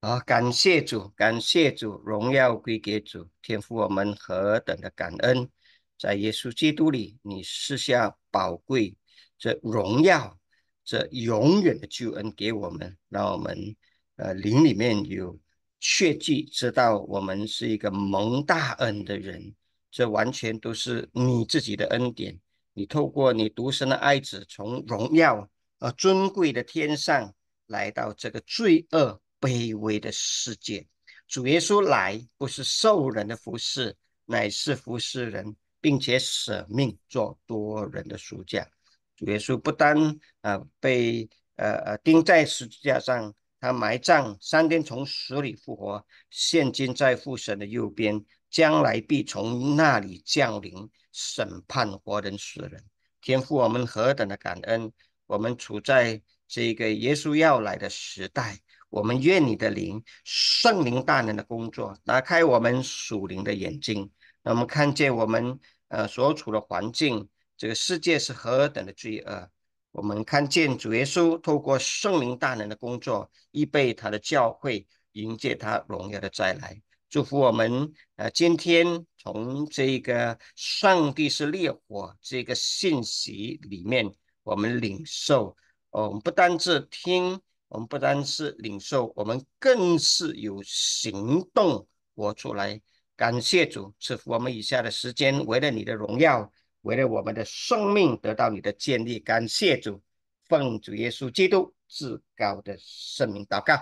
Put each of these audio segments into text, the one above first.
啊！感谢主，感谢主，荣耀归给主，天父我们何等的感恩，在耶稣基督里，你赐下宝贵这荣耀，这永远的救恩给我们，让我们呃灵里面有血迹，知道我们是一个蒙大恩的人，这完全都是你自己的恩典，你透过你独生的爱子，从荣耀呃尊贵的天上来到这个罪恶。卑微的世界，主耶稣来不是受人的服侍，乃是服侍人，并且舍命做多人的书架。主耶稣不单啊被呃呃钉在十字架上，他埋葬三天，从死里复活，现今在父神的右边，将来必从那里降临，审判活人死人。天父，我们何等的感恩！我们处在这个耶稣要来的时代。我们愿你的灵圣灵大人的工作打开我们属灵的眼睛，让我们看见我们呃所处的环境这个世界是何等的罪恶。我们看见主耶稣透过圣灵大人的工作预备他的教会，迎接他荣耀的再来。祝福我们呃今天从这个上帝是烈火这个信息里面，我们领受哦，我们不单是听。我们不单是领受，我们更是有行动活出来。感谢主赐福我们以下的时间，为了你的荣耀，为了我们的生命得到你的建立。感谢主，奉主耶稣基督至高的圣名祷告，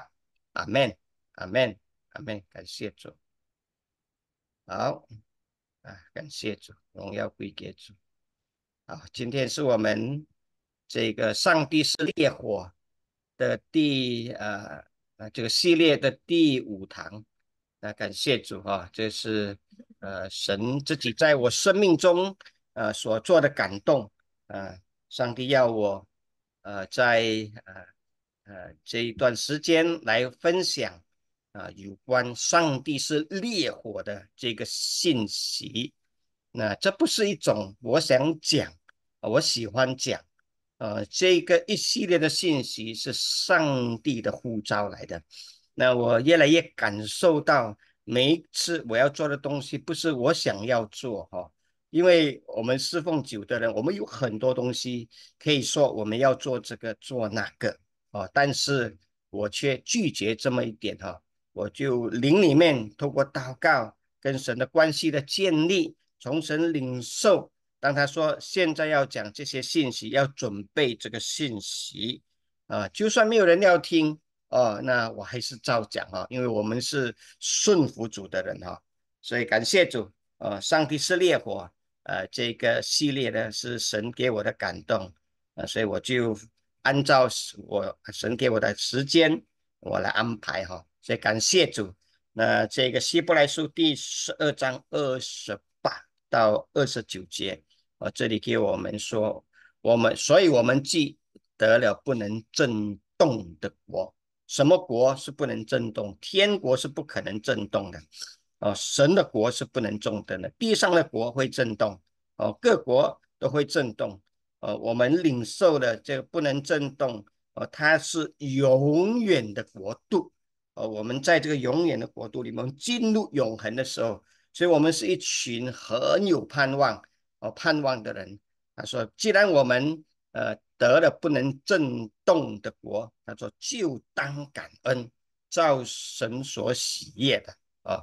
阿门，阿门，阿门。感谢主，好啊，感谢主，荣耀归给主。啊，今天是我们这个上帝是烈火。的第呃呃这个系列的第五堂那感谢主哈，这是呃神自己在我生命中呃所做的感动啊，上帝要我呃在呃呃这一段时间来分享啊有关上帝是烈火的这个信息，那这不是一种我想讲我喜欢讲。呃，这个一系列的信息是上帝的呼召来的。那我越来越感受到，每一次我要做的东西，不是我想要做哈。因为我们侍奉酒的人，我们有很多东西可以说我们要做这个做那个哦，但是我却拒绝这么一点哈。我就灵里面通过祷告跟神的关系的建立，从神领受。当他说现在要讲这些信息，要准备这个信息，啊，就算没有人要听哦，那我还是照讲哈，因为我们是顺服主的人哈，所以感谢主，呃，上帝是烈火，呃，这个系列呢是神给我的感动，啊，所以我就按照我神给我的时间，我来安排哈，所以感谢主。那这个希伯来书第十二章二十八到二十九节。啊，这里给我们说，我们所以，我们既得了不能震动的国，什么国是不能震动？天国是不可能震动的，哦，神的国是不能震动的，地上的国会震动，哦，各国都会震动，哦，我们领受的这个不能震动，哦，它是永远的国度，哦，我们在这个永远的国度里，面进入永恒的时候，所以我们是一群很有盼望。我盼望的人，他说：“既然我们呃得了不能震动的国，他说就当感恩造神所喜悦的啊，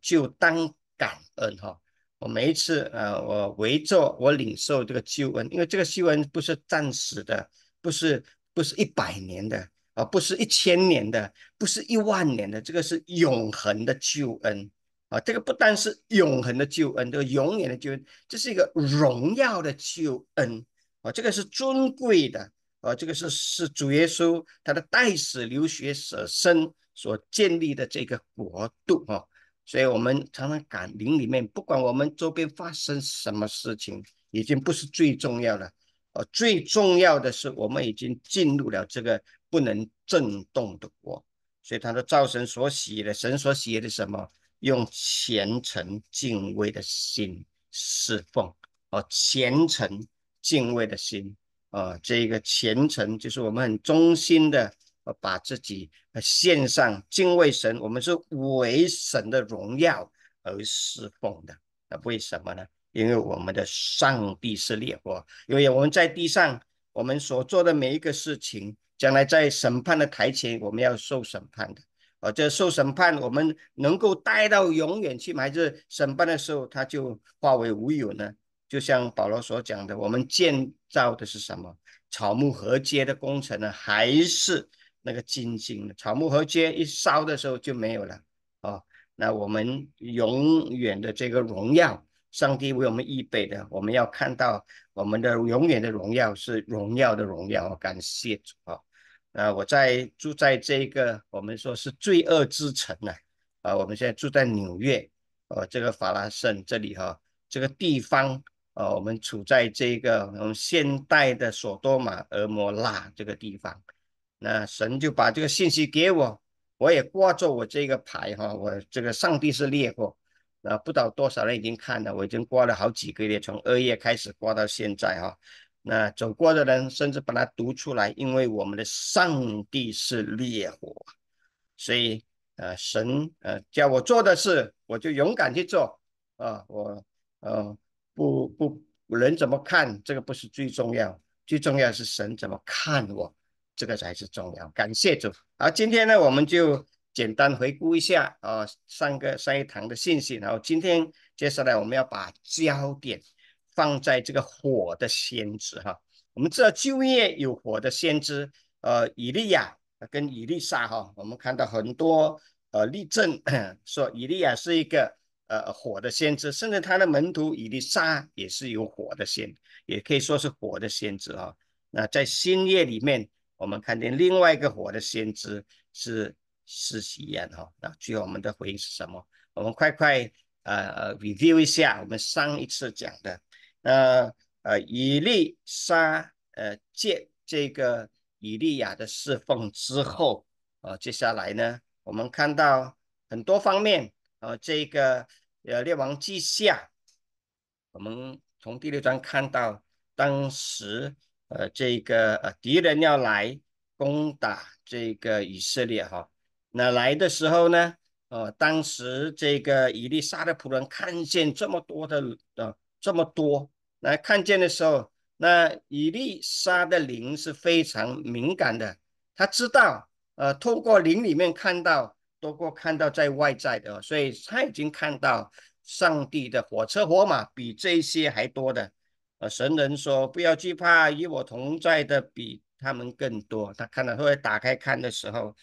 就当感恩哈。我每一次呃，我围坐我领受这个救恩，因为这个救恩不是暂时的，不是不是一百年的啊，不是一千年的，不是一万年的，这个是永恒的救恩。”啊，这个不单是永恒的救恩，这个永远的救恩，这是一个荣耀的救恩啊！这个是尊贵的啊！这个是是主耶稣他的代死流血舍身所建立的这个国度啊！所以我们常常感灵里面，不管我们周边发生什么事情，已经不是最重要的啊，最重要的是我们已经进入了这个不能震动的国。所以他的造神所写的神所写的什么？用虔诚敬畏的心侍奉哦，虔诚敬畏的心啊，这个虔诚就是我们很忠心的把自己献上，敬畏神，我们是为神的荣耀而侍奉的。那为什么呢？因为我们的上帝是烈火，因为我们在地上，我们所做的每一个事情，将来在审判的台前，我们要受审判的。啊，这受审判，我们能够待到永远去埋，是审判的时候，他就化为乌有呢。就像保罗所讲的，我们建造的是什么？草木合接的工程呢，还是那个金星的？草木合接一烧的时候就没有了。哦，那我们永远的这个荣耀，上帝为我们预备的，我们要看到我们的永远的荣耀是荣耀的荣耀。感谢主啊！啊，我在住在这个我们说是罪恶之城啊，啊，我们现在住在纽约，哦，这个法拉盛这里哈，这个地方啊，我们处在这个我们现代的索多玛俄摩拉这个地方，那神就把这个信息给我，我也挂作我这个牌哈，我这个上帝是烈过，那不知道多少人已经看了，我已经挂了好几个月，从二月开始挂到现在哈。那走过的人，甚至把它读出来，因为我们的上帝是烈火，所以呃，神呃叫我做的事，我就勇敢去做啊，我呃不不人怎么看，这个不是最重要，最重要是神怎么看我，这个才是重要。感谢主。好，今天呢，我们就简单回顾一下啊上个上一堂的信息，然后今天接下来我们要把焦点。放在这个火的先知哈，我们知道旧约有火的先知，呃，以利亚跟以利沙哈，我们看到很多呃例证，说以利亚是一个呃火的先知，甚至他的门徒以利沙也是有火的先，也可以说是火的先知哈。那在新约里面，我们看见另外一个火的先知是施洗约哈。那最后我们的回应是什么？我们快快呃 review 一下我们上一次讲的。那呃，以利沙呃借这个以利亚的侍奉之后呃，接下来呢，我们看到很多方面呃，这个呃列王记下，我们从第六章看到，当时呃这个呃敌人要来攻打这个以色列哈，那来的时候呢，呃，当时这个以利沙的仆人看见这么多的呃这么多来看见的时候，那以利沙的灵是非常敏感的，他知道，呃，透过灵里面看到，多过看到在外在的，所以他已经看到上帝的火车火马比这些还多的。呃，神人说不要惧怕，与我同在的比他们更多。他看到后来打开看的时候，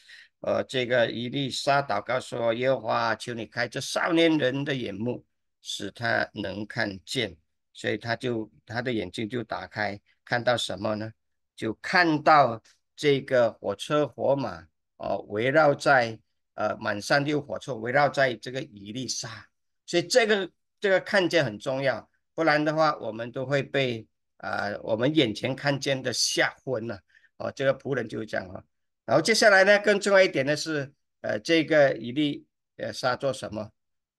呃，这个以利沙祷告说，耶和华求你开这少年人的眼目。使他能看见，所以他就他的眼睛就打开，看到什么呢？就看到这个火车火马哦，围绕在呃满山的火车围绕在这个伊丽莎，所以这个这个看见很重要，不然的话我们都会被啊我们眼前看见的吓昏了哦。这个仆人就这样了，然后接下来呢，更重要一点的是，呃，这个伊丽呃做什么？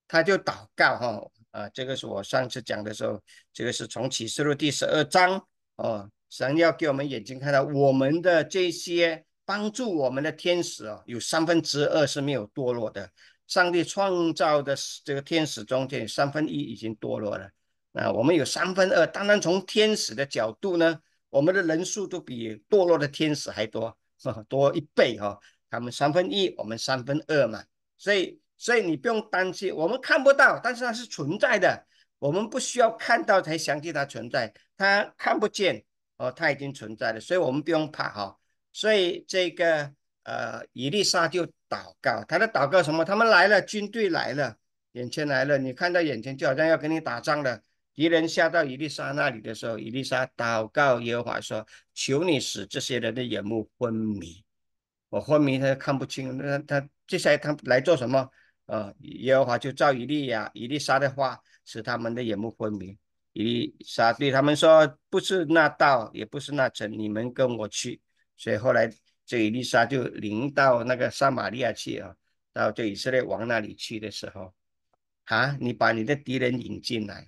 他就祷告哈啊，这个是我上次讲的时候，这个是从启示录第十二章哦，神要给我们眼睛看到，我们的这些帮助我们的天使啊，有三分之二是没有堕落的，上帝创造的这个天使中间，三分一已经堕落了，那我们有三分二，当然从天使的角度呢，我们的人数都比堕落的天使还多，多一倍哈，他们三分一，我们三分二嘛，所以。所以你不用担心，我们看不到，但是它是存在的。我们不需要看到才相信它存在，它看不见，哦，它已经存在了，所以我们不用怕哈。所以这个呃，伊丽莎就祷告，她在祷告什么？他们来了，军队来了，眼前来了，你看到眼前就好像要跟你打仗了。敌人下到伊丽莎那里的时候，伊丽莎祷告耶和华说：“求你使这些人的眼目昏迷，我昏迷他看不清。那他接下来他来做什么？”啊，耶和华就照以利亚、以利沙的话，使他们的眼目分明。以利沙对他们说：“不是那道，也不是那城，你们跟我去。”所以后来这以利沙就临到那个撒玛利亚去啊，到这以色列王那里去的时候，啊，你把你的敌人引进来。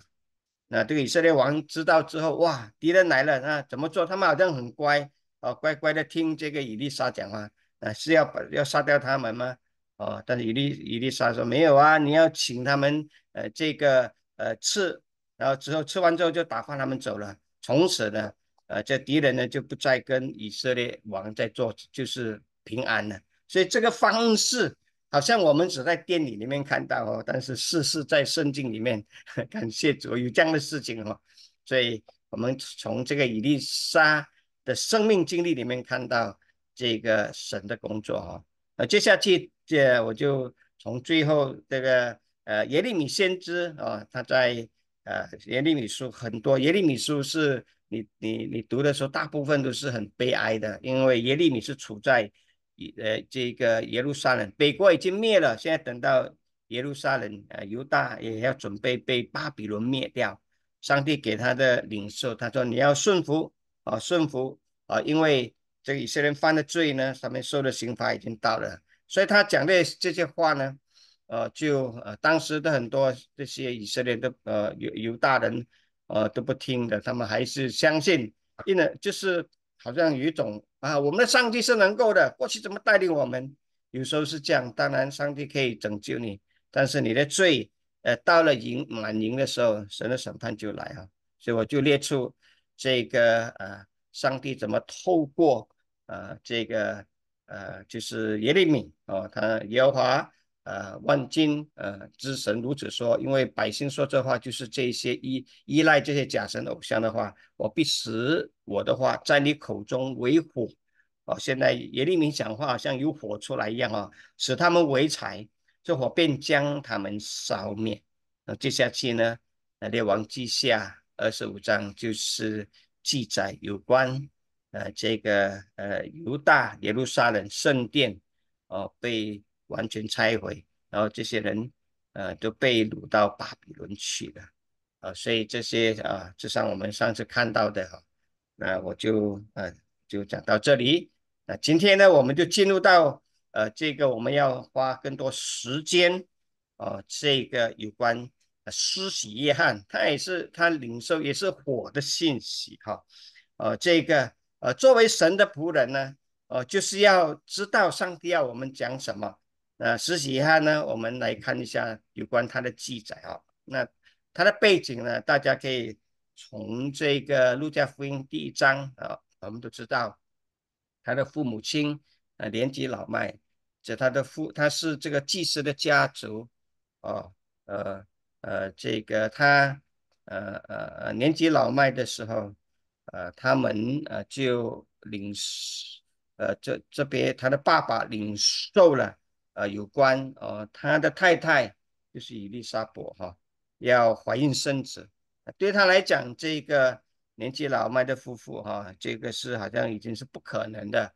那这个以色列王知道之后，哇，敌人来了，那怎么做？他们好像很乖，哦，乖乖的听这个以利沙讲话，啊，是要把要杀掉他们吗？哦，但是伊丽伊丽莎说没有啊，你要请他们呃这个呃吃，然后之后吃完之后就打发他们走了。从此呢，呃这敌人呢就不再跟以色列王在做，就是平安了。所以这个方式好像我们只在电影里面看到哦，但是事事在圣经里面。感谢主有这样的事情哦，所以我们从这个伊丽莎的生命经历里面看到这个神的工作哦。接下去，这我就从最后这个呃耶利米先知啊，他在呃耶利米书很多耶利米书是你你你读的时候，大部分都是很悲哀的，因为耶利米是处在呃这个耶路撒冷，北国已经灭了，现在等到耶路撒冷呃犹大也要准备被巴比伦灭掉，上帝给他的领袖，他说你要顺服啊顺服啊，因为。这个以色列犯的罪呢，他们受的刑罚已经到了，所以他讲的这些话呢，呃，就呃当时的很多这些以色列的呃犹犹大人，呃都不听的，他们还是相信，因为就是好像有一种啊，我们的上帝是能够的，过去怎么带领我们，有时候是这样。当然，上帝可以拯救你，但是你的罪，呃，到了盈满盈的时候，神的审判就来啊。所以我就列出这个呃。上帝怎么透过呃这个呃就是耶利米哦，他耶和华呃万金呃之神如此说，因为百姓说这话就是这些依依赖这些假神偶像的话，我必使我的话在你口中为火哦。现在耶利米讲话像有火出来一样哦，使他们为柴，这火便将他们烧灭。那接下去呢？那列王记下二十五章就是。记载有关，呃，这个呃犹大耶路撒冷圣殿哦被完全拆毁，然后这些人呃都被掳到巴比伦去了，啊，所以这些啊就像我们上次看到的哈，那我就呃就讲到这里，那今天呢我们就进入到呃这个我们要花更多时间哦这个有关。施洗约翰，他也是他领受也是火的信息哈，呃，这个呃，作为神的仆人呢，呃，就是要知道上帝要我们讲什么。那施洗约翰呢，我们来看一下有关他的记载啊。那他的背景呢，大家可以从这个路加福音第一章啊，我们都知道他的父母亲呃年纪老迈，就他的父，他是这个祭司的家族啊，呃。呃，这个他，呃呃呃，年纪老迈的时候，呃，他们呃就领，呃，这这边他的爸爸领受了，呃，有关呃他的太太就是伊丽莎白哈，要怀孕生子，对他来讲，这个年纪老迈的夫妇哈，这个是好像已经是不可能的，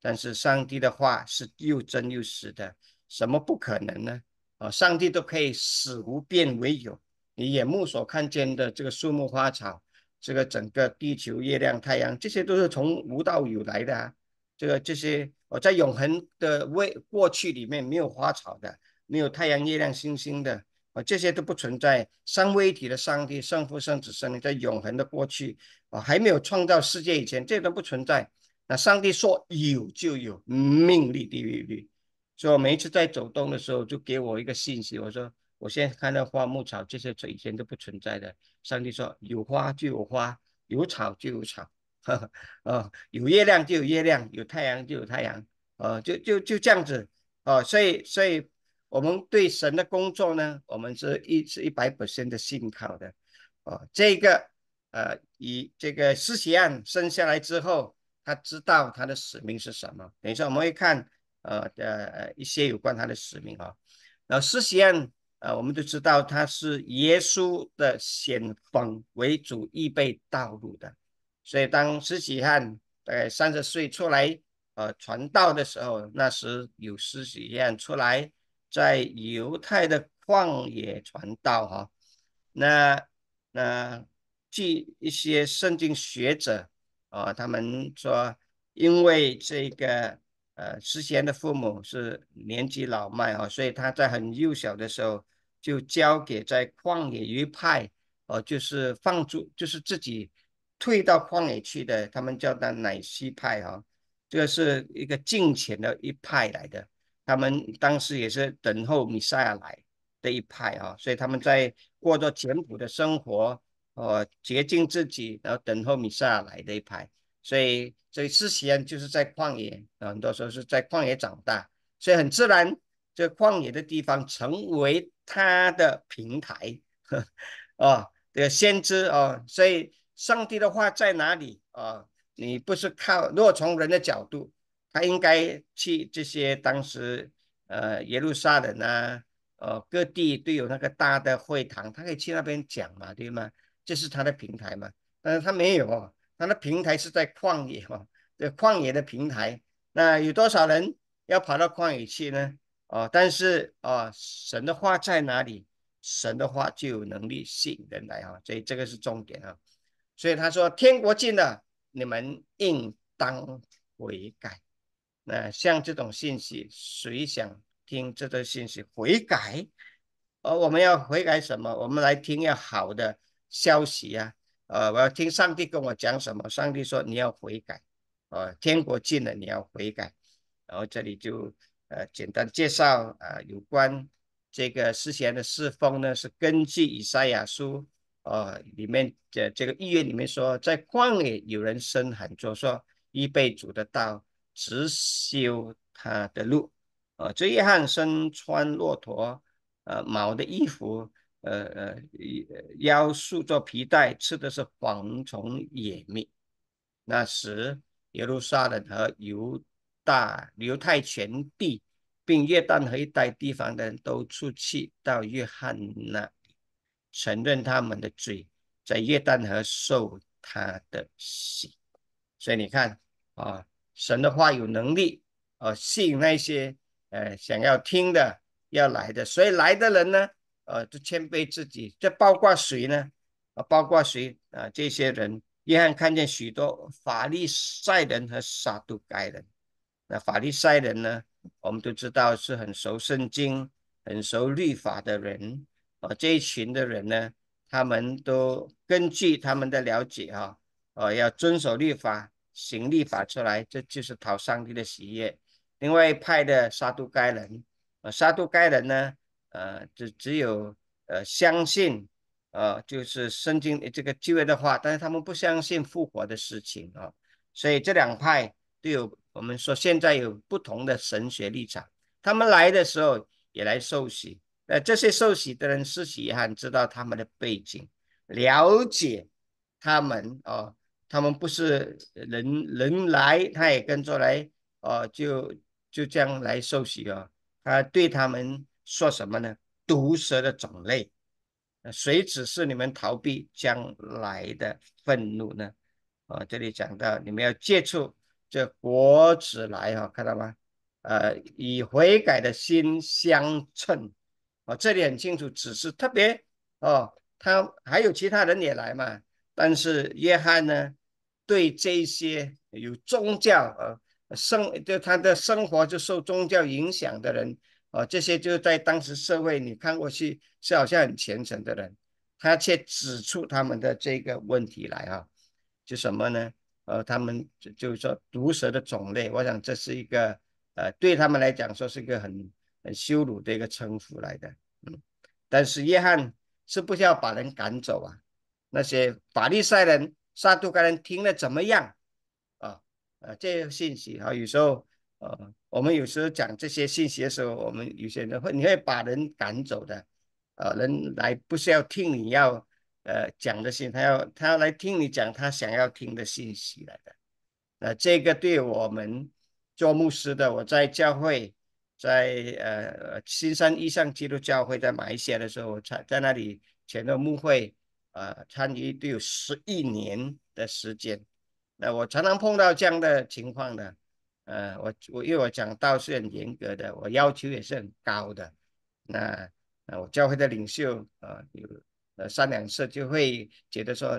但是上帝的话是又真又实的，什么不可能呢？啊！上帝都可以使无变为有，你眼目所看见的这个树木花草，这个整个地球、月亮、太阳，这些都是从无到有来的啊！这个这些，我在永恒的未过去里面没有花草的，没有太阳、月亮、星星的啊，这些都不存在。三位一体的上帝、圣父、圣子、圣灵在永恒的过去啊，还没有创造世界以前，这都不存在。那上帝说有就有，命立定律。所以每一次在走动的时候，就给我一个信息。我说，我现在看到花木草这些，以前都不存在的。上帝说，有花就有花，有草就有草，啊，有月亮就有月亮，有太阳就有太阳，啊，就就就这样子，啊，所以所以我们对神的工作呢，我们是一是一百本身的信靠的，啊，这个，呃，以这个洗案生下来之后，他知道他的使命是什么。等于说，我们会看。呃的呃一些有关他的使命啊，那施洗约翰呃，我们都知道他是耶稣的先锋为主预备道路的，所以当施洗汉大概三十岁出来呃传道的时候，那时有施洗约出来在犹太的旷野传道哈，那那据一些圣经学者啊，他们说因为这个。呃，诗贤的父母是年纪老迈啊，所以他在很幼小的时候就交给在旷野一派，哦，就是放逐，就是自己退到旷野去的。他们叫他乃西派哈，这个是一个近前的一派来的。他们当时也是等候米赛亚来的一派啊，所以他们在过着简朴的生活，哦，洁净自己，然后等候米赛亚来的一派。所以，所以之前就是在旷野很多时候是在旷野长大，所以很自然，这旷野的地方成为他的平台，啊，的先知啊，所以上帝的话在哪里啊？你不是靠，若从人的角度，他应该去这些当时呃耶路撒冷啊，呃各地都有那个大的会堂，他可以去那边讲嘛，对吗？这是他的平台嘛，但是他没有哦。他的平台是在旷野嘛？这旷野的平台，那有多少人要跑到旷野去呢？哦，但是啊，神的话在哪里？神的话就有能力吸引人来啊，所以这个是重点啊。所以他说：“天国近了，你们应当悔改。”那像这种信息，谁想听这个信息悔改？哦，我们要悔改什么？我们来听要好的消息呀。呃，我要听上帝跟我讲什么？上帝说你要悔改，呃，天国近了，你要悔改。然后这里就呃简单介绍啊，有关这个诗贤的四风呢，是根据以赛亚书呃里面的这个预言里面说，在旷野有人声喊着说，预备主的道，直修他的路。呃，这一汉身穿骆驼呃毛的衣服。呃呃，腰束着皮带，吃的是蝗虫野蜜。那时，耶路撒冷和犹大、犹太全地，并约旦河一带地方的人都出去到约翰那里，承认他们的罪，在约旦河受他的洗。所以你看啊，神的话有能力啊，吸引那些呃想要听的、要来的，所以来的人呢？呃，就谦卑自己，这包括谁呢？啊，包括谁啊？这些人，约翰看见许多法利赛人和撒都该人。那法利赛人呢？我们都知道是很熟圣经、很熟律法的人。啊，这一群的人呢，他们都根据他们的了解，啊，啊，要遵守律法、行律法出来，这就是讨上帝的喜悦。另外一派的撒都该人，啊，撒都该人呢？呃，只只有呃相信，呃，就是圣经这个救恩的话，但是他们不相信复活的事情啊，所以这两派都有，我们说现在有不同的神学立场。他们来的时候也来受洗，呃，这些受洗的人是喜汉，知道他们的背景，了解他们哦，他们不是人人来，他也跟着来哦，就就这样来受洗啊，他对他们。说什么呢？毒蛇的种类，谁指示你们逃避将来的愤怒呢？啊，这里讲到你们要接触这果子来，哈，看到吗？呃，以悔改的心相称。哦，这里很清楚，指示特别。哦，他还有其他人也来嘛？但是约翰呢？对这些有宗教啊生，就他的生活就受宗教影响的人。啊，这些就在当时社会，你看过去是好像很虔诚的人，他却指出他们的这个问题来哈，就什么呢？呃，他们就是说毒蛇的种类，我想这是一个呃对他们来讲说是一个很很羞辱的一个称呼来的。嗯，但是约翰是不需要把人赶走啊，那些法利赛人、撒杜该人听了怎么样啊？呃，这些信息啊，有时候。呃，我们有时候讲这些信息的时候，我们有些人会，你会把人赶走的。呃，人来不是要听你要呃讲的信，他要他要来听你讲他想要听的信息来的。那这个对我们做牧师的，我在教会，在呃新山一上基督教会在马来西亚的时候，我才在那里前加牧会，呃，参与都有十一年的时间。那我常常碰到这样的情况的。呃，我我因为我讲道是很严格的，我要求也是很高的。那呃，我教会的领袖啊，有呃，三两次就会觉得说，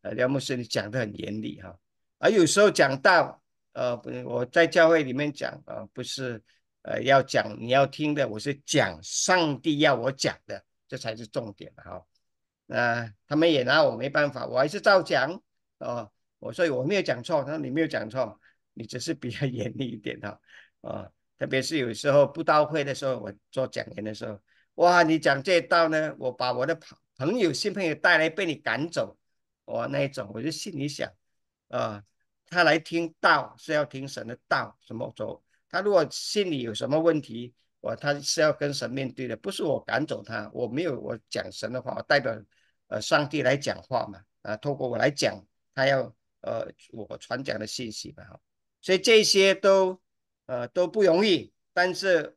呃，廖牧师你讲的很严厉哈。而有时候讲道，呃，我在教会里面讲啊，不是呃要讲你要听的，我是讲上帝要我讲的，这才是重点哈。那他们也拿我没办法，我还是照讲哦。我说我没有讲错，他说你没有讲错。你只是比较 严厉一点哈，啊，特别是有时候不到会的时候，我做讲演的时候，哇，你讲这道呢，我把我的朋朋友新朋友带来被你赶走，哇，那一种我就心里想，啊，他来听道是要听神的道，怎么走？他如果心里有什么问题，我他是要跟神面对的，不是我赶走他，我没有我讲神的话，我代表呃上帝来讲话嘛，啊，透过我来讲他要呃我传讲的信息嘛。所以这些都，呃，都不容易。但是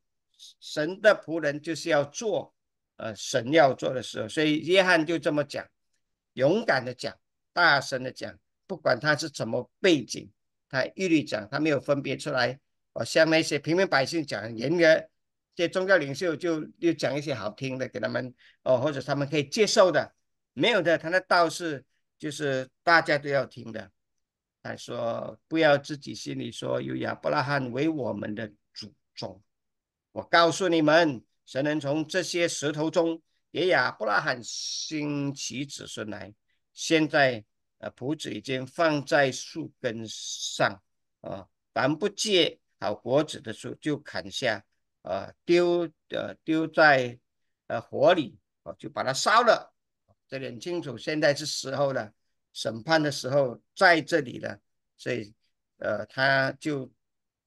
神的仆人就是要做，呃，神要做的事，所以约翰就这么讲，勇敢的讲，大声的讲。不管他是怎么背景，他一律讲，他没有分别出来。哦，像那些平民百姓讲，人家这宗教领袖就又讲一些好听的给他们哦，或者他们可以接受的，没有的，他那道是就是大家都要听的。他说：“不要自己心里说有亚伯拉罕为我们的祖宗。我告诉你们，神能从这些石头中给亚伯拉罕兴起子孙来。现在，呃，谱子已经放在树根上，啊，凡不结好果子的树，就砍下，啊，丢，呃，丢在，呃，火里，哦，就把它烧了。这点清楚，现在是时候了。”审判的时候在这里了，所以，呃，他就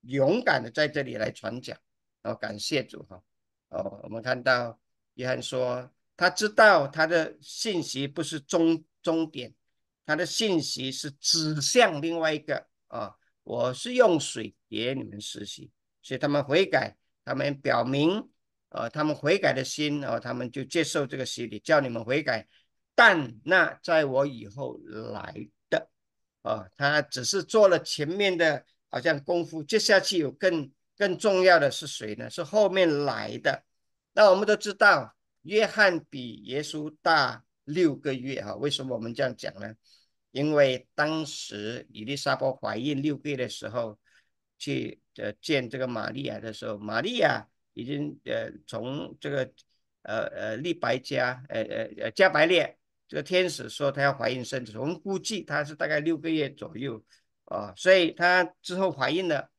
勇敢的在这里来传讲，哦，感谢主哈，哦，我们看到约翰说，他知道他的信息不是终终点，他的信息是指向另外一个啊，我是用水给你们实习，所以他们悔改，他们表明，呃，他们悔改的心，哦，他们就接受这个洗礼，叫你们悔改。但那在我以后来的，啊，他只是做了前面的，好像功夫。接下去有更更重要的是谁呢？是后面来的。那我们都知道，约翰比耶稣大六个月啊。为什么我们这样讲呢？因为当时伊丽莎白怀孕六个月的时候，去呃见这个玛利亚的时候，玛利亚已经呃从这个呃呃利白加呃呃呃加百列。这个天使说她要怀孕生子，我们估计她是大概六个月左右啊，所以她之后怀孕了，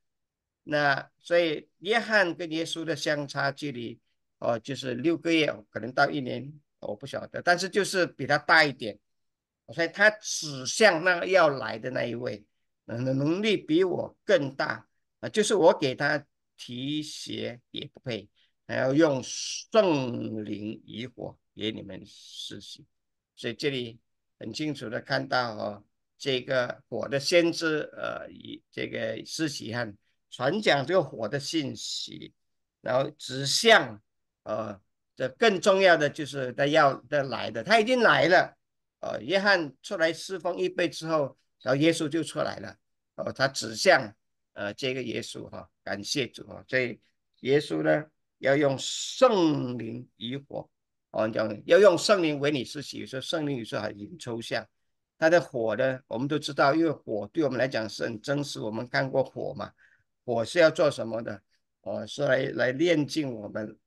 那所以约翰跟耶稣的相差距离哦，就是六个月，可能到一年，我不晓得，但是就是比他大一点，所以他指向那个要来的那一位，能力比我更大啊，就是我给他提鞋也不配，还要用圣灵与火给你们施行。所以这里很清楚的看到哦，这个火的先知，呃，以这个施洗汉传讲这个火的信息，然后指向，呃，这更重要的就是他要的来的，他已经来了，呃，约翰出来侍奉一辈之后，然后耶稣就出来了，哦，他指向，呃，这个耶稣哈，感谢主哈，所以耶稣呢要用圣灵与火。哦，讲要用圣灵为你施洗，说圣灵有时候很抽象。他的火呢，我们都知道，因为火对我们来讲是很真实。我们看过火嘛？火是要做什么的？哦，是来来炼净我们，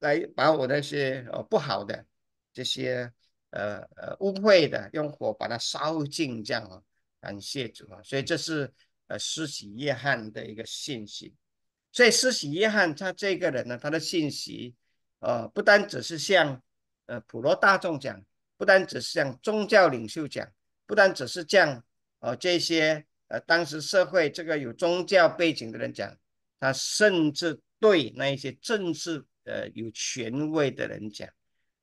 来把我那些哦不好的这些呃呃污秽的，用火把它烧尽，这样啊。感谢主啊！所以这是呃施洗约翰的一个信息。所以施洗约翰他这个人呢，他的信息。呃，不单只是向呃普罗大众讲，不单只是向宗教领袖讲，不单只是向呃这些呃当时社会这个有宗教背景的人讲，他甚至对那一些政治呃有权威的人讲，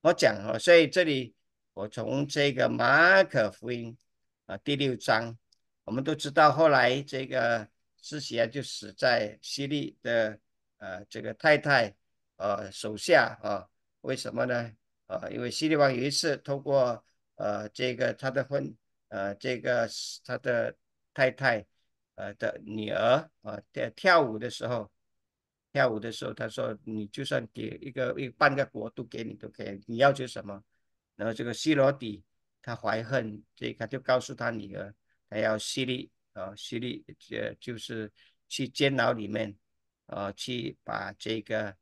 我讲哦，所以这里我从这个马可福音啊第六章，我们都知道后来这个洗啊就死在西利的呃这个太太。呃手下啊，为什么呢？啊，因为希利王有一次通过呃，这个他的婚，呃，这个他的太太呃的女儿啊，在跳舞的时候，跳舞的时候，他说你就算给一个一半个国度给你都可以，你要求什么？然后这个希罗底他怀恨，这他就告诉他女儿，他要希利啊，希利呃，就是去监牢里面啊，去把这个。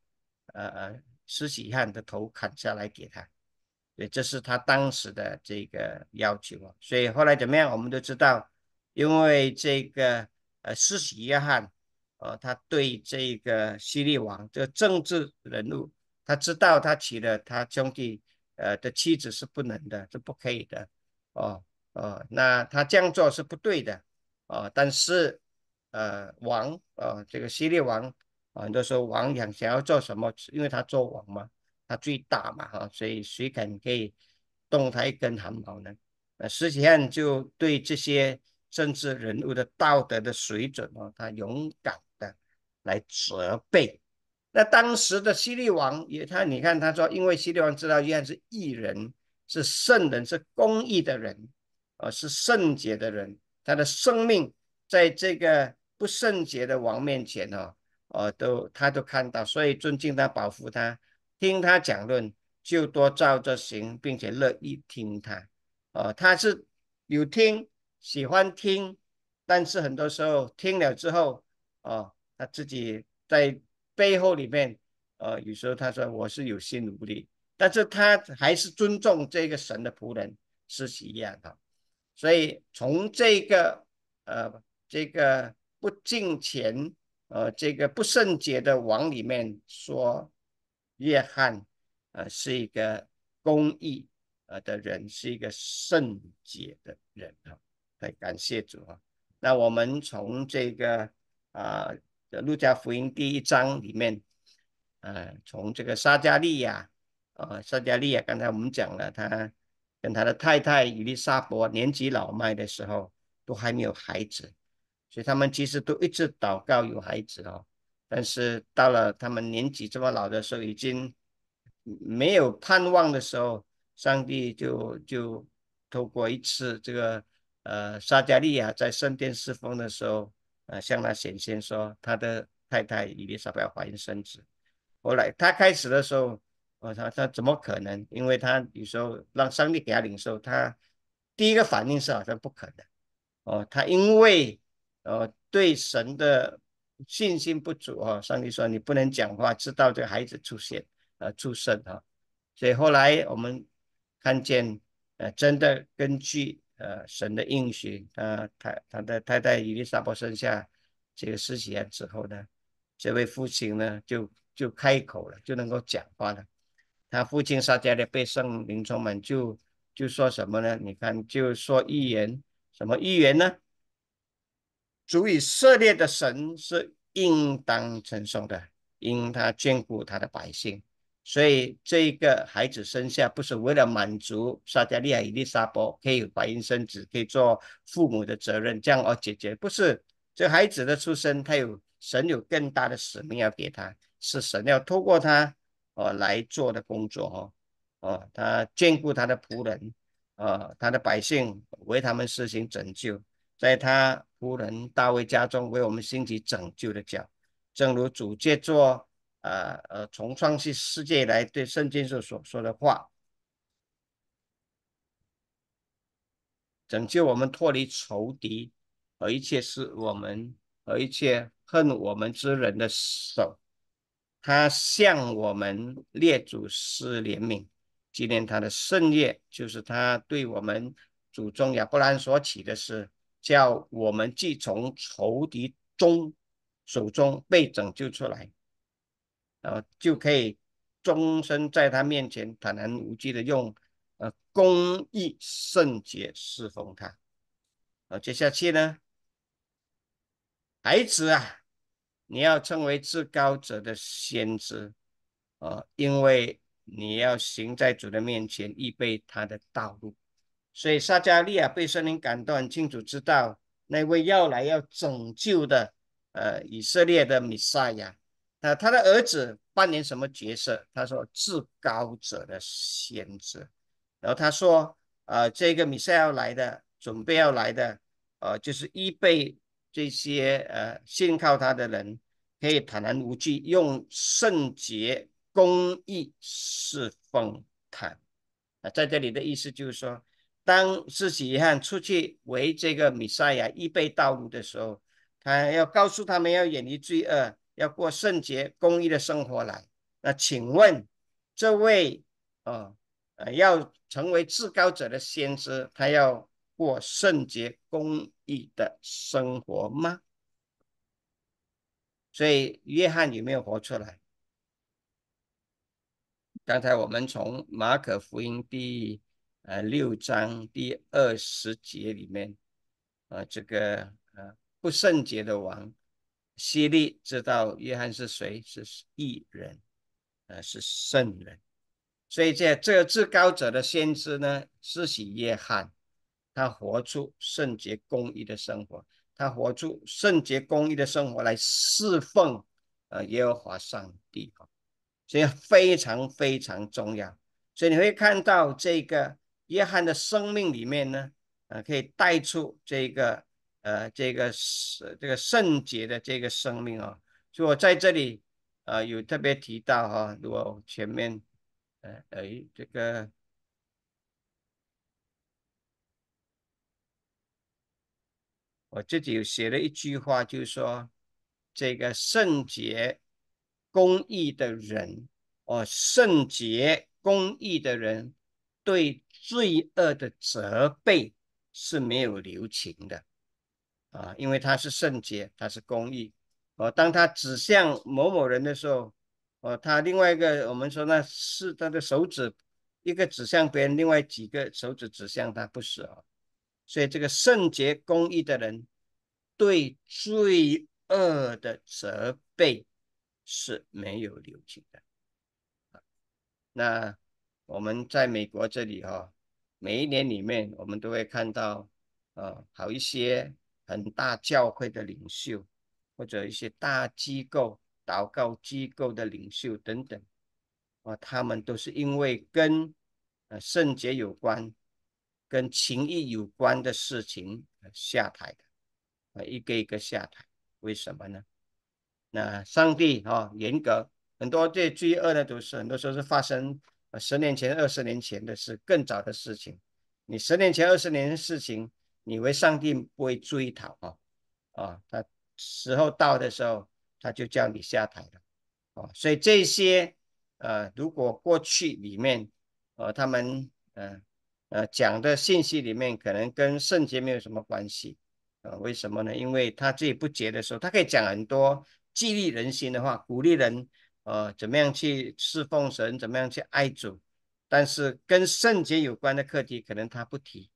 呃，施洗约翰的头砍下来给他，对，这是他当时的这个要求啊。所以后来怎么样，我们都知道，因为这个呃，施洗约翰，呃，他对这个希律王这个政治人物，他知道他娶了他兄弟呃的妻子是不能的，是不可以的哦哦，那他这样做是不对的哦，但是呃，王呃，这个希律王。啊，很多时候王想想要做什么，因为他做王嘛，他最大嘛，哈，所以谁肯可以动他一根汗毛呢？那实际上就对这些政治人物的道德的水准哦，他勇敢的来责备。那当时的西利王也，他你看他说，因为西利王知道依然是义人，是圣人，是公义的人，啊，是圣洁的人，他的生命在这个不圣洁的王面前，哈。哦，都他都看到，所以尊敬他，保护他，听他讲论就多照着行，并且乐意听他。哦，他是有听，喜欢听，但是很多时候听了之后，哦，他自己在背后里面，呃，有时候他说我是有心无力，但是他还是尊重这个神的仆人是一样的。所以从这个，呃，这个不敬虔。呃，这个不圣洁的王里面说，约翰，呃，是一个公义呃的人，是一个圣洁的人啊，很感谢主啊。那我们从这个啊的路加福音第一章里面，呃，从这个撒加利亚呃，撒加利亚刚才我们讲了，他跟他的太太伊丽莎伯年纪老迈的时候，都还没有孩子。所以他们其实都一直祷告有孩子哦，但是到了他们年纪这么老的时候，已经没有盼望的时候，上帝就就透过一次这个呃撒加利亚在圣殿侍奉的时候，呃向他显现说他的太太伊丽莎白怀孕生子。后来他开始的时候，我操他怎么可能？因为他有时候让上帝给他领受，他第一个反应是好像不可能哦，他因为。呃，对神的信心不足啊，上帝说你不能讲话，直到这个孩子出现，呃，出生啊，所以后来我们看见，呃，真的根据呃神的应许，呃，他他的太太伊丽莎白生下这个十几年之后呢，这位父亲呢就就开口了，就能够讲话了。他父亲撒迦利被圣灵充满，就就说什么呢？你看，就说预言，什么预言呢？足以色列的神是应当称颂的，因他眷顾他的百姓。所以，这个孩子生下不是为了满足撒加利亚、以利沙伯可以怀孕生子，可以做父母的责任，这样而解决。不是这孩子的出生，他有神有更大的使命要给他，是神要透过他哦来做的工作。哦哦，他眷顾他的仆人，啊，他的百姓为他们施行拯救。在他仆人大卫家中为我们兴起拯救的脚，正如主借座啊呃从创世世界来对圣经所所说的话，拯救我们脱离仇敌和一切是我们和一切恨我们之人的手。他向我们列祖施怜悯，纪念他的圣业，就是他对我们祖宗亚伯兰所起的事。叫我们既从仇敌中手中被拯救出来，呃，就可以终身在他面前坦然无惧的用呃公义圣洁侍奉他。啊，接下去呢，孩子啊，你要成为至高者的先知，啊，因为你要行在主的面前预备他的道路。所以撒加利亚被圣灵感动，清楚知道那位要来要拯救的，呃，以色列的米赛亚，那他的儿子扮演什么角色？他说至高者的先知。然后他说，啊，这个米赛要来的，准备要来的，呃，就是预备这些呃信靠他的人可以坦然无惧，用圣洁公义侍奉他。啊，在这里的意思就是说。当自己遗憾出去为这个米赛亚预备道路的时候，他要告诉他们要远离罪恶，要过圣洁、公义的生活来。那请问这位啊啊，要成为至高者的先知，他要过圣洁、公义的生活吗？所以约翰有没有活出来？刚才我们从马可福音第。呃，六章第二十节里面，呃这个呃不圣洁的王希利知道约翰是谁，是异人，呃，是圣人，所以这这至高者的先知呢，是喜约翰，他活出圣洁公义的生活，他活出圣洁公义的生活来侍奉，呃，耶和华上帝所以非常非常重要，所以你会看到这个。约翰的生命里面呢，呃，可以带出这个，呃，这个是这个圣洁的这个生命啊。就我在这里啊，有特别提到哈，我前面，呃，哎，这个我自己有写了一句话，就是说，这个圣洁公义的人，哦，圣洁公义的人。对罪恶的责备是没有留情的啊，因为他是圣洁，他是公义哦。当他指向某某人的时候，哦，他另外一个我们说那是他的手指一个指向别人，另外几个手指指向他，不是哦。所以这个圣洁公义的人对罪恶的责备是没有留情的啊。那。我们在美国这里哈，每一年里面我们都会看到啊，好一些很大教会的领袖或者一些大机构、祷告机构的领袖等等啊，他们都是因为跟圣洁有关、跟情谊有关的事情下台的啊，一个一个下台。为什么呢？那上帝啊严格，很多这罪恶呢都是很多时候是发生。十年前、二十年前的事，更早的事情，你十年前、二十年的事情，你为上帝不会追讨啊啊！时候到的时候，他就叫你下台了啊！所以这些呃，如果过去里面呃，他们呃呃讲的信息里面，可能跟圣洁没有什么关系呃，为什么呢？因为他自己不洁的时候，他可以讲很多激励人心的话，鼓励人。呃，怎么样去侍奉神，怎么样去爱主？但是跟圣洁有关的课题，可能他不提。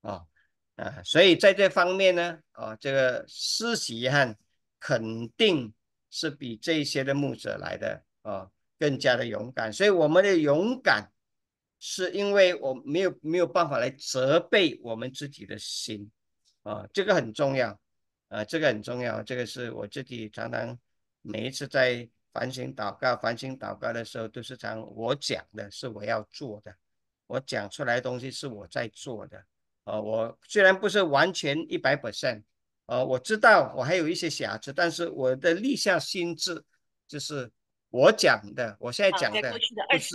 哦，啊，所以在这方面呢，啊，这个洗气啊，肯定是比这些的牧者来的啊更加的勇敢。所以我们的勇敢，是因为我没有没有办法来责备我们自己的心。啊，这个很重要。啊，这个很重要。这个是我自己常常每一次在。反省祷告，反省祷告的时候都是讲我讲的是我要做的，我讲出来的东西是我在做的。哦，我虽然不是完全一百 percent，哦，我知道我还有一些瑕疵，但是我的立下心志就是我讲的，我现在讲的二是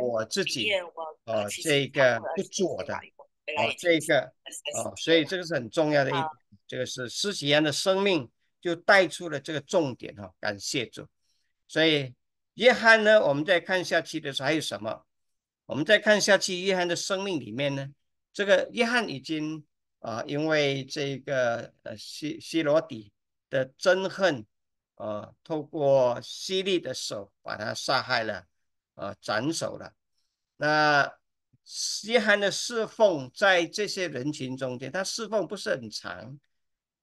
我自己，哦，这个不做的，哦，这个哦，所以这个是很重要的一，这个是施洗安的生命就带出了这个重点哈，感谢主。所以，约翰呢？我们再看下去的时候还有什么？我们再看下去，约翰的生命里面呢？这个约翰已经啊，因为这个呃西西罗底的憎恨，啊，透过犀利的手把他杀害了，啊，斩首了。那约翰的侍奉在这些人群中间，他侍奉不是很长，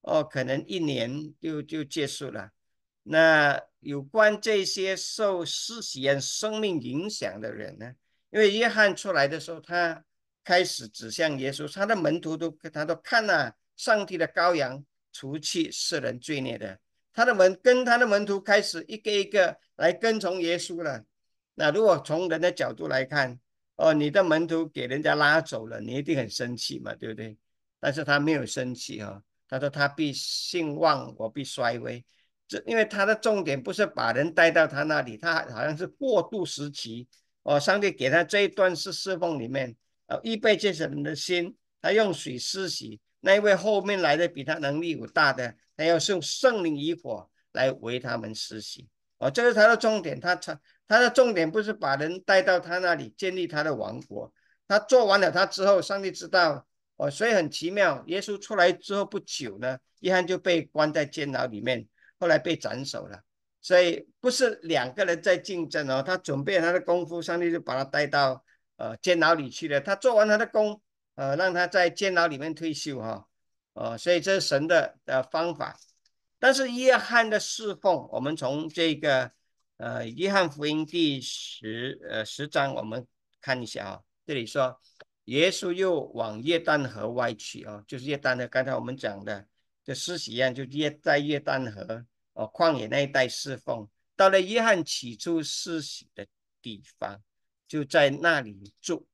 哦，可能一年就就结束了。那有关这些受世贤生命影响的人呢？因为约翰出来的时候，他开始指向耶稣，他的门徒都，他都看呐，上帝的羔羊，除去世人罪孽的，他的门跟他的门徒开始一个一个来跟从耶稣了。那如果从人的角度来看，哦，你的门徒给人家拉走了，你一定很生气嘛，对不对？但是他没有生气啊，他说他必兴旺，我必衰微。这因为他的重点不是把人带到他那里，他好像是过渡时期哦。上帝给他这一段是侍奉里面哦，预备这些人的心，他用水施洗。那一位后面来的比他能力有大的，他要用圣灵与火来为他们施洗哦。这是他的重点，他他他的重点不是把人带到他那里建立他的王国。他做完了他之后，上帝知道哦，所以很奇妙，耶稣出来之后不久呢，约翰就被关在监牢里面。后来被斩首了，所以不是两个人在竞争哦。他准备他的功夫，上帝就把他带到呃监牢里去了。他做完他的功，呃，让他在监牢里面退休哈。哦，所以这是神的的方法。但是约翰的侍奉，我们从这个呃约翰福音第十呃十章我们看一下啊。这里说，耶稣又往约旦河外去啊，就是约旦河。刚才我们讲的这施洗宴，就约在约旦河。哦，旷野那一带侍奉，到了约翰起初施洗的地方，就在那里住。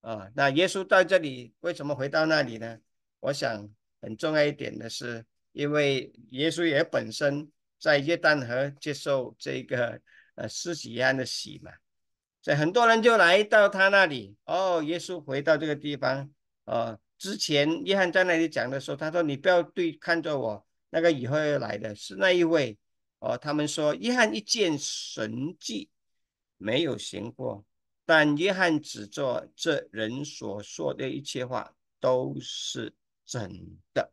啊，那耶稣到这里为什么回到那里呢？我想很重要一点的是，因为耶稣也本身在约旦河接受这个呃施洗约翰的洗嘛，所以很多人就来到他那里。哦，耶稣回到这个地方。啊，之前约翰在那里讲的时候，他说：“你不要对看着我。”那个以后要来的是那一位哦，他们说约翰一见神迹没有行过，但约翰只做这人所说的一切话都是真的。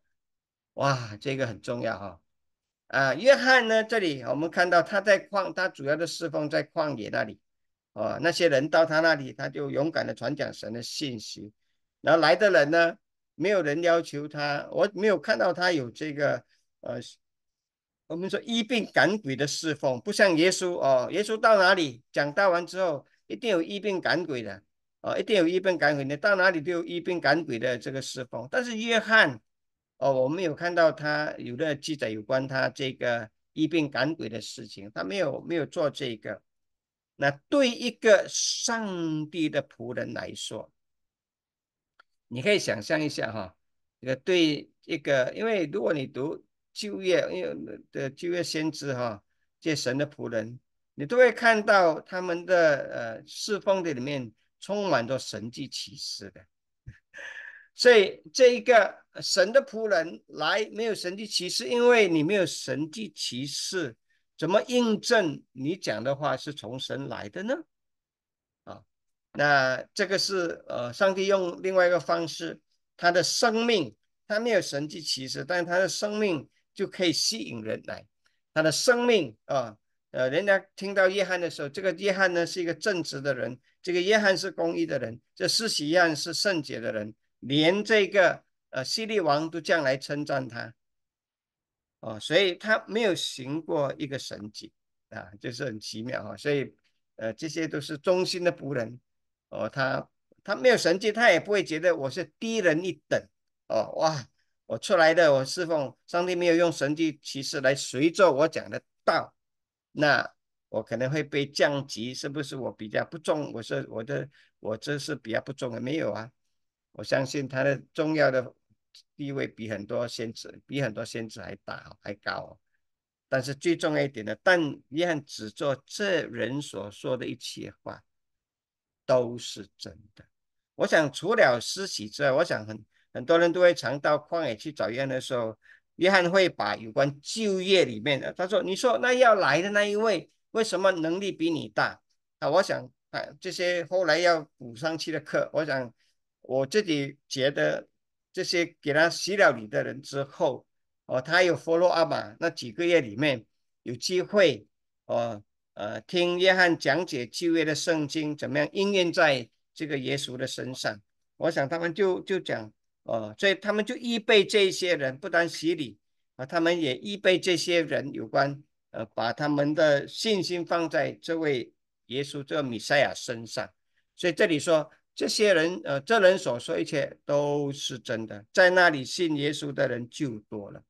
哇，这个很重要哦。啊，约翰呢？这里我们看到他在旷，他主要的侍奉在旷野那里哦。那些人到他那里，他就勇敢的传讲神的信息。然后来的人呢，没有人要求他，我没有看到他有这个。呃，我们说医病赶鬼的侍奉，不像耶稣哦，耶稣到哪里讲道完之后，一定有医病赶鬼的，哦，一定有医病赶鬼，你到哪里都有医病赶鬼的这个侍奉。但是约翰，哦，我们有看到他有的记载有关他这个医病赶鬼的事情，他没有没有做这个。那对一个上帝的仆人来说，你可以想象一下哈，这个对一个，因为如果你读。就业为的就业先知哈，这神的仆人，你都会看到他们的呃侍奉的里面充满着神迹奇事的。所以这一个神的仆人来没有神迹奇事，因为你没有神迹奇事，怎么印证你讲的话是从神来的呢？啊，那这个是呃上帝用另外一个方式，他的生命他没有神迹奇事，但是他的生命。就可以吸引人来，他的生命啊，呃，人家听到约翰的时候，这个约翰呢是一个正直的人，这个约翰是公义的人，这施洗约翰是圣洁的人，连这个呃西利王都将来称赞他，哦，所以他没有行过一个神迹啊，就是很奇妙啊。所以呃这些都是忠心的仆人哦，他他没有神迹，他也不会觉得我是低人一等哦，哇。我出来的，我侍奉上帝，没有用神迹骑士来随着我讲的道，那我可能会被降级，是不是？我比较不重，我是我的我这是比较不重的，没有啊。我相信他的重要的地位比很多仙子，比很多仙子还大，还高。但是最重要一点的，但愿只做这人所说的一切话都是真的。我想除了私喜之外，我想很。很多人都会常到旷野去找约翰的时候，约翰会把有关就业里面的。他说：“你说那要来的那一位，为什么能力比你大？”啊，我想啊，这些后来要补上去的课，我想我自己觉得，这些给他洗了礼的人之后，哦，他有 follow 阿玛那几个月里面有机会，哦呃，听约翰讲解就业的圣经怎么样应用在这个耶稣的身上。我想他们就就讲。哦，所以他们就预备这些人，不但洗礼啊，他们也预备这些人有关，呃，把他们的信心放在这位耶稣这米赛亚身上。所以这里说，这些人，呃，这人所说一切都是真的，在那里信耶稣的人就多了。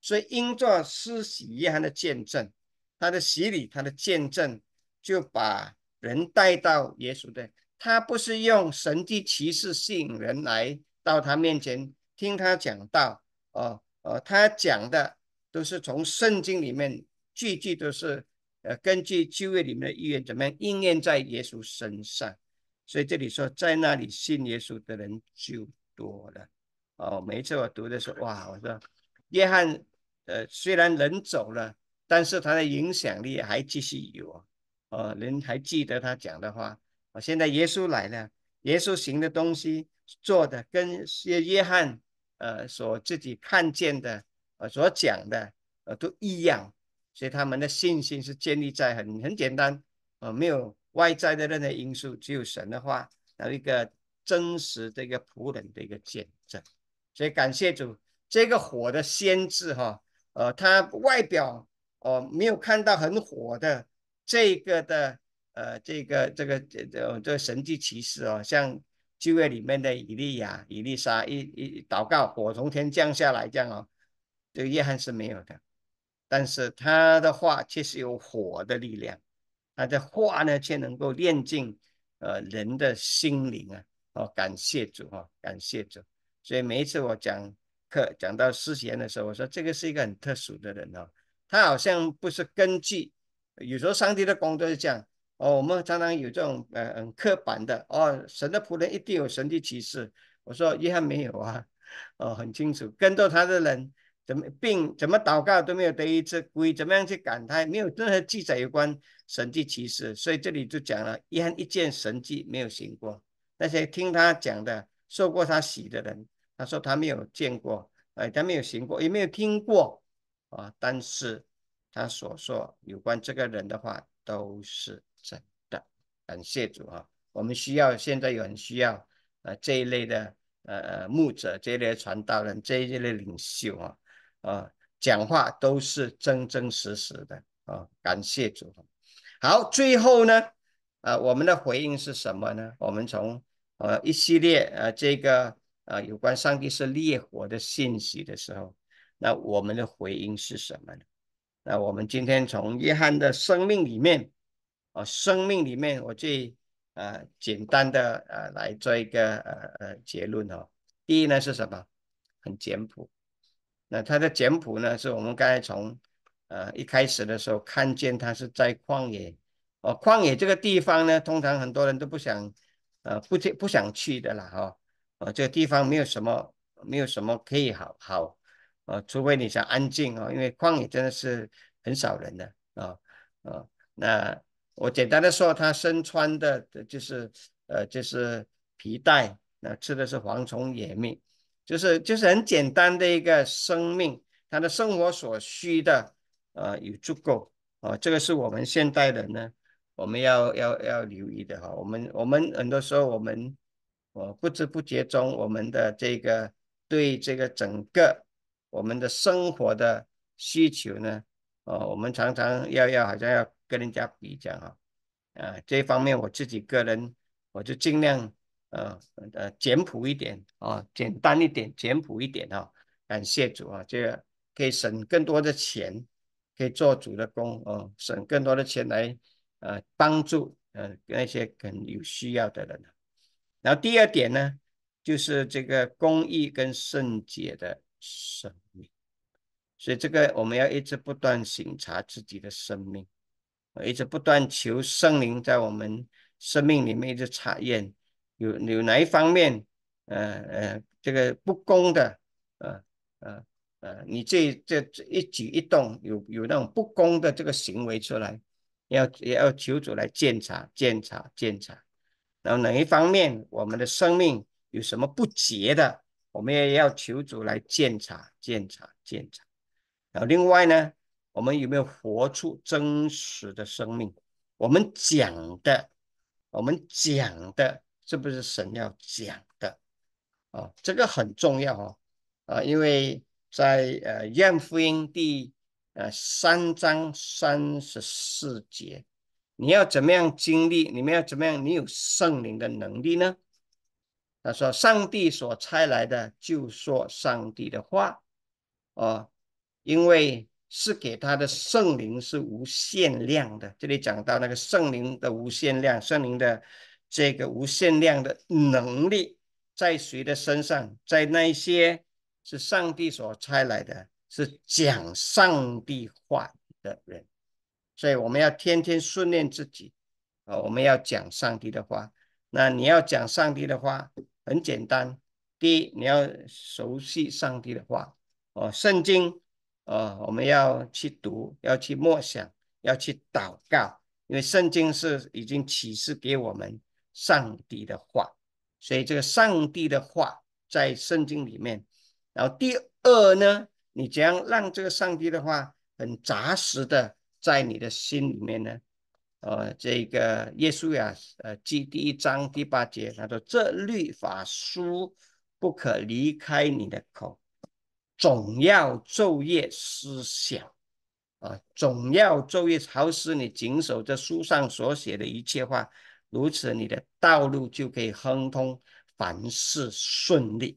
所以因做施洗约翰的见证，他的洗礼，他的见证就把人带到耶稣的。他不是用神迹奇事吸引人来。到他面前听他讲道，哦哦，他讲的都是从圣经里面，句句都是，呃，根据旧约里面的预言，怎么样应验在耶稣身上？所以这里说，在那里信耶稣的人就多了。哦，每次我读的时候，哇，我说，约翰，呃，虽然人走了，但是他的影响力还继续有，哦，人还记得他讲的话。哦，现在耶稣来了。耶稣型的东西做的，跟耶约翰呃所自己看见的呃所讲的呃都一样，所以他们的信心是建立在很很简单呃没有外在的任何因素，只有神的话，还有一个真实的一个仆人的一个见证，所以感谢主这个火的先知哈呃他外表哦没有看到很火的这个的。呃，这个这个这这这神迹奇事哦，像旧约里面的以利亚、以利沙一一祷告，火从天降下来这样哦，这个约翰是没有的，但是他的话却是有火的力量，他的话呢却能够炼尽呃人的心灵啊，哦，感谢主哈，感谢主，所以每一次我讲课讲到诗贤的时候，我说这个是一个很特殊的人哦，他好像不是根据有时候上帝的工作是这样。哦，我们常常有这种呃很刻板的哦，神的仆人一定有神的启示。我说约翰没有啊，哦很清楚，跟着他的人怎么病怎么祷告都没有得一只鬼怎么样去感他，没有任何记载有关神迹启示。所以这里就讲了，约翰一件神迹没有行过。那些听他讲的受过他洗的人，他说他没有见过，哎他没有行过，也没有听过啊。但是他所说有关这个人的话都是。真的感谢主啊！我们需要现在有很需要啊这一类的呃牧者、这类传道人、这一类领袖啊啊，讲话都是真真实实的啊！感谢主。好，最后呢啊，我们的回应是什么呢？我们从呃一系列呃这个呃有关上帝是烈火的信息的时候，那我们的回应是什么呢？那我们今天从约翰的生命里面。啊，生命里面我最啊简单的啊来做一个呃呃结论哦。第一呢是什么？很简朴。那它的简朴呢，是我们刚才从呃一开始的时候看见它是在旷野哦。旷野这个地方呢，通常很多人都不想呃不去不想去的啦哈。啊，这个地方没有什么没有什么可以好好啊，除非你想安静啊，因为旷野真的是很少人的啊啊那。我简单的说，他身穿的就是呃，就是皮带，那吃的是蝗虫野蜜，就是就是很简单的一个生命，他的生活所需的呃有足够啊，这个是我们现代人呢，我们要要要留意的哈。我们我们很多时候我们，我不知不觉中我们的这个对这个整个我们的生活的需求呢，哦，我们常常要要好像要。跟人家比较哈，啊，这方面我自己个人，我就尽量呃呃简朴一点啊，简单一点，简朴一点哈。感谢主啊，这个可以省更多的钱，可以做主的工哦，省更多的钱来呃帮助呃那些能有需要的人。然后第二点呢，就是这个公益跟圣洁的生命，所以这个我们要一直不断审查自己的生命。一直不断求圣灵在我们生命里面一直查验，有有哪一方面，呃呃，这个不公的，呃呃呃，你这这一举一动有有那种不公的这个行为出来，要也要求主来鉴察鉴察鉴察，然后哪一方面我们的生命有什么不洁的，我们也要求主来鉴察鉴察鉴察，然后另外呢？我们有没有活出真实的生命？我们讲的，我们讲的，是不是神要讲的啊！这个很重要啊啊！因为在呃《愿福音》第呃三章三十四节，你要怎么样经历？你们要怎么样？你有圣灵的能力呢？他说：“上帝所差来的，就说上帝的话。”哦，因为。是给他的圣灵是无限量的，这里讲到那个圣灵的无限量，圣灵的这个无限量的能力，在谁的身上？在那些是上帝所差来的，是讲上帝话的人。所以我们要天天训练自己啊，我们要讲上帝的话。那你要讲上帝的话，很简单，第一你要熟悉上帝的话哦，圣经。呃，我们要去读，要去默想，要去祷告，因为圣经是已经启示给我们上帝的话，所以这个上帝的话在圣经里面。然后第二呢，你怎样让这个上帝的话很扎实的在你的心里面呢？呃，这个耶稣呀，呃，记第一章第八节，他说：“这律法书不可离开你的口。”总要昼夜思想啊，总要昼夜操思，你谨守这书上所写的一切话，如此你的道路就可以亨通，凡事顺利。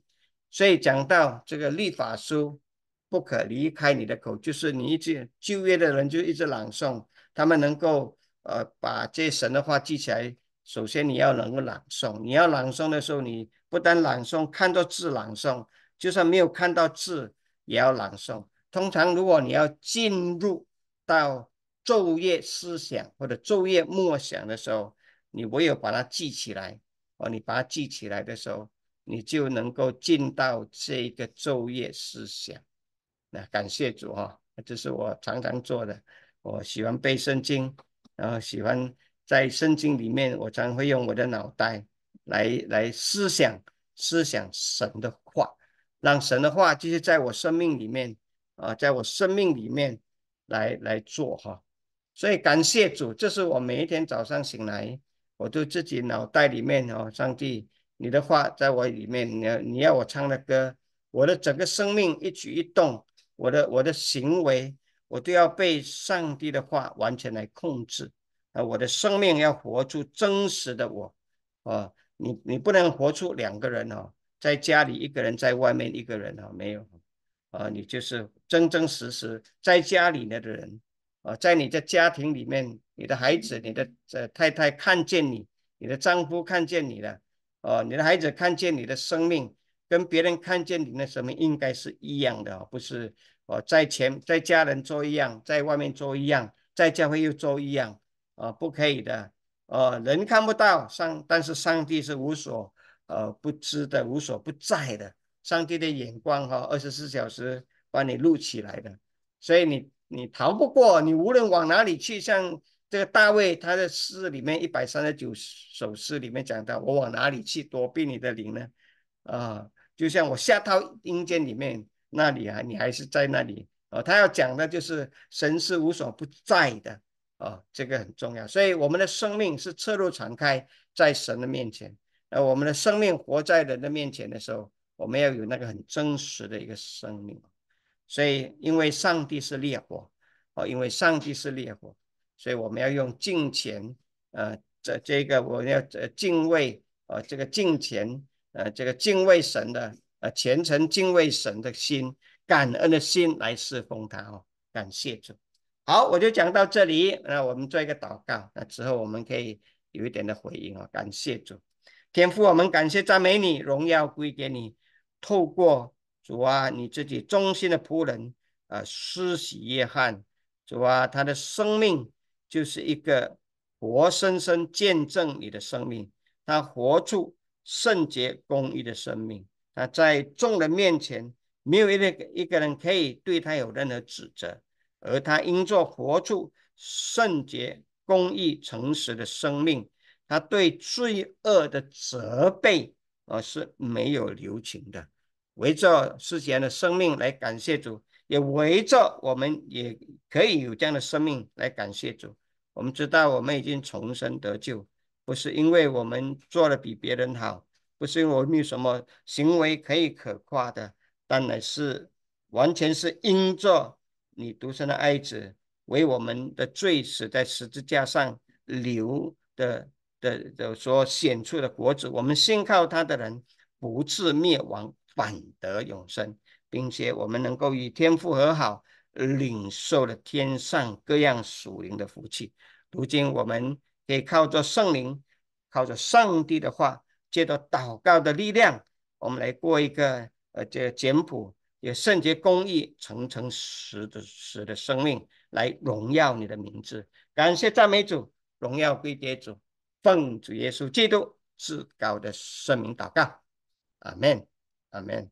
所以讲到这个律法书，不可离开你的口，就是你一直就业的人就一直朗诵，他们能够呃把这神的话记起来。首先你要能够朗诵，你要朗诵的时候，你不但朗诵，看到字朗诵。就算没有看到字，也要朗诵。通常，如果你要进入到昼夜思想或者昼夜默想的时候，你唯有把它记起来哦。你把它记起来的时候，你就能够进到这个昼夜思想。那感谢主哈，这是我常常做的。我喜欢背圣经，然后喜欢在圣经里面，我常会用我的脑袋来来思想思想神的话。让神的话继续在我生命里面啊，在我生命里面来来做哈，所以感谢主，这是我每一天早上醒来，我就自己脑袋里面哦，上帝，你的话在我里面，你你要我唱的歌，我的整个生命一举一动，我的我的行为，我都要被上帝的话完全来控制啊，我的生命要活出真实的我啊，你你不能活出两个人哦。在家里一个人，在外面一个人啊，没有啊，你就是真真实实在家里面的人啊，在你的家庭里面，你的孩子、你的这太太看见你，你的丈夫看见你了，哦，你的孩子看见你的生命，跟别人看见你的生命应该是一样的，不是哦，在前在家人做一样，在外面做一样，在教会又做一样啊，不可以的啊，人看不到上，但是上帝是无所。呃，不知的无所不在的上帝的眼光哈，二十四小时把你录起来的，所以你你逃不过，你无论往哪里去，像这个大卫他的诗里面一百三十九首诗里面讲到，我往哪里去躲避你的灵呢？啊，就像我下到阴间里面那里啊，你还是在那里哦，他要讲的就是神是无所不在的哦，这个很重要。所以我们的生命是侧露敞开在神的面前。那我们的生命活在人的面前的时候，我们要有那个很真实的一个生命。所以，因为上帝是烈火，哦，因为上帝是烈火，所以我们要用敬虔，呃，这这个我们要呃敬畏，呃，这个敬虔，呃，这个敬畏神的，呃，虔诚敬畏神的心，感恩的心来侍奉他，哦，感谢主。好，我就讲到这里。那我们做一个祷告，那之后我们可以有一点的回应，哦，感谢主。天父，我们感谢赞美你，荣耀归给你。透过主啊，你自己忠心的仆人，呃，施洗约翰，主啊，他的生命就是一个活生生见证你的生命。他活出圣洁、公义的生命。他在众人面前，没有一个一个人可以对他有任何指责。而他因做活出圣洁、公义、诚实的生命。他对罪恶的责备啊是没有留情的，围着世间的生命来感谢主，也围着我们也可以有这样的生命来感谢主。我们知道我们已经重生得救，不是因为我们做的比别人好，不是因为我有什么行为可以可夸的，但乃是完全是因着你独生的爱子为我们的罪死在十字架上流的。的就说显出的国主，我们信靠他的人不致灭亡，反得永生，并且我们能够与天父和好，领受了天上各样属灵的福气。如今我们可以靠着圣灵，靠着上帝的话，借着祷告的力量，我们来过一个呃，这简朴也圣洁、公义、诚诚实的实的生命，来荣耀你的名字。感谢赞美主，荣耀归贴主。奉主耶稣基督至高的圣名祷告，阿门，阿门。